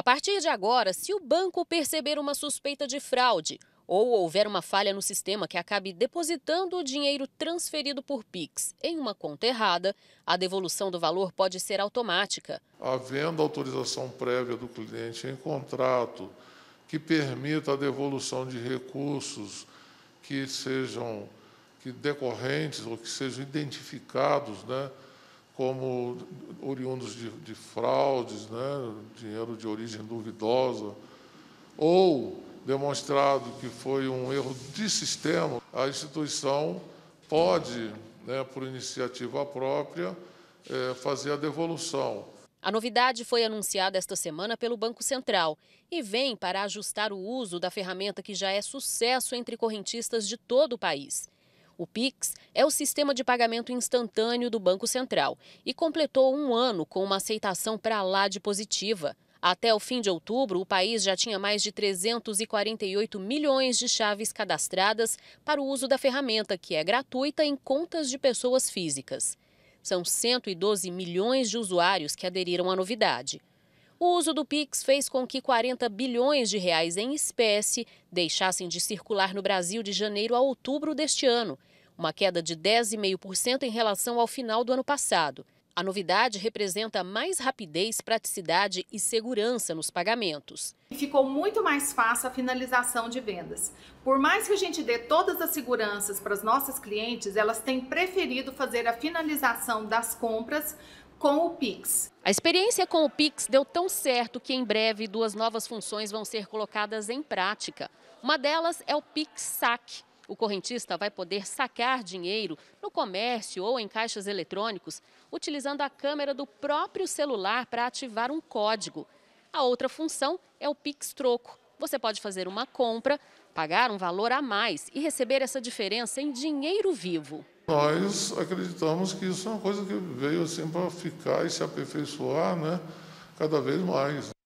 A partir de agora, se o banco perceber uma suspeita de fraude ou houver uma falha no sistema que acabe depositando o dinheiro transferido por Pix em uma conta errada, a devolução do valor pode ser automática. Havendo autorização prévia do cliente em contrato que permita a devolução de recursos que sejam que decorrentes ou que sejam identificados, né? como oriundos de, de fraudes, né, dinheiro de origem duvidosa, ou demonstrado que foi um erro de sistema, a instituição pode, né, por iniciativa própria, é, fazer a devolução. A novidade foi anunciada esta semana pelo Banco Central e vem para ajustar o uso da ferramenta que já é sucesso entre correntistas de todo o país. O Pix é o sistema de pagamento instantâneo do Banco Central e completou um ano com uma aceitação para lá de positiva. Até o fim de outubro, o país já tinha mais de 348 milhões de chaves cadastradas para o uso da ferramenta, que é gratuita em contas de pessoas físicas. São 112 milhões de usuários que aderiram à novidade. O uso do Pix fez com que 40 bilhões de reais em espécie deixassem de circular no Brasil de janeiro a outubro deste ano, uma queda de 10,5% em relação ao final do ano passado. A novidade representa mais rapidez, praticidade e segurança nos pagamentos. Ficou muito mais fácil a finalização de vendas. Por mais que a gente dê todas as seguranças para as nossas clientes, elas têm preferido fazer a finalização das compras com o Pix. A experiência com o Pix deu tão certo que em breve duas novas funções vão ser colocadas em prática. Uma delas é o Pix Saque. O correntista vai poder sacar dinheiro no comércio ou em caixas eletrônicos utilizando a câmera do próprio celular para ativar um código. A outra função é o Pix Troco. Você pode fazer uma compra, pagar um valor a mais e receber essa diferença em dinheiro vivo nós acreditamos que isso é uma coisa que veio assim para ficar e se aperfeiçoar né, cada vez mais.